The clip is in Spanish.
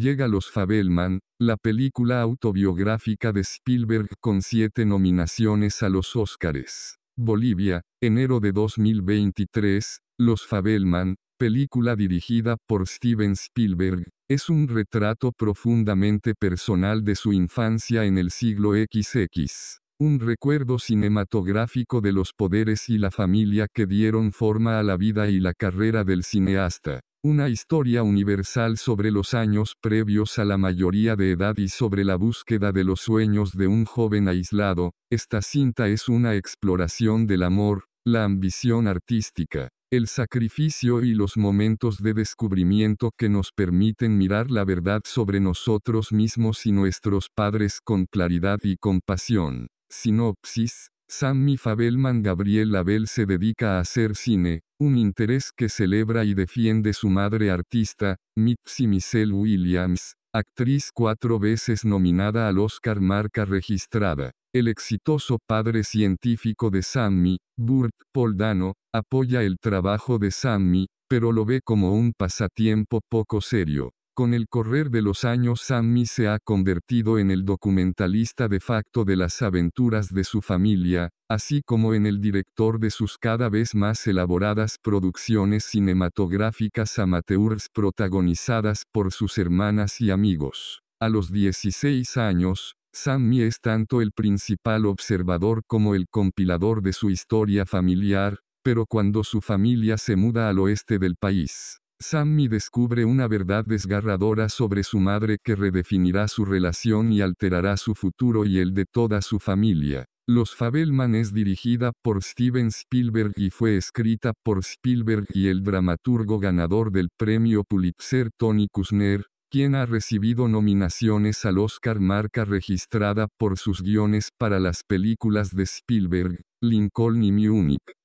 llega Los Fabelman, la película autobiográfica de Spielberg con siete nominaciones a los Óscares. Bolivia, enero de 2023, Los Fabelman, película dirigida por Steven Spielberg, es un retrato profundamente personal de su infancia en el siglo XX. Un recuerdo cinematográfico de los poderes y la familia que dieron forma a la vida y la carrera del cineasta. Una historia universal sobre los años previos a la mayoría de edad y sobre la búsqueda de los sueños de un joven aislado, esta cinta es una exploración del amor, la ambición artística, el sacrificio y los momentos de descubrimiento que nos permiten mirar la verdad sobre nosotros mismos y nuestros padres con claridad y compasión. Sinopsis, Sammy Fabelman Gabriel Abel se dedica a hacer cine, un interés que celebra y defiende su madre artista, Mitzi Michelle Williams, actriz cuatro veces nominada al Oscar Marca Registrada. El exitoso padre científico de Sammy, Burt Poldano, apoya el trabajo de Sammy, pero lo ve como un pasatiempo poco serio. Con el correr de los años Sammy se ha convertido en el documentalista de facto de las aventuras de su familia, así como en el director de sus cada vez más elaboradas producciones cinematográficas amateurs protagonizadas por sus hermanas y amigos. A los 16 años, Sammy es tanto el principal observador como el compilador de su historia familiar, pero cuando su familia se muda al oeste del país, Sammy descubre una verdad desgarradora sobre su madre que redefinirá su relación y alterará su futuro y el de toda su familia. Los Fabelman es dirigida por Steven Spielberg y fue escrita por Spielberg y el dramaturgo ganador del premio Pulitzer Tony Kushner, quien ha recibido nominaciones al Oscar marca registrada por sus guiones para las películas de Spielberg, Lincoln y Munich.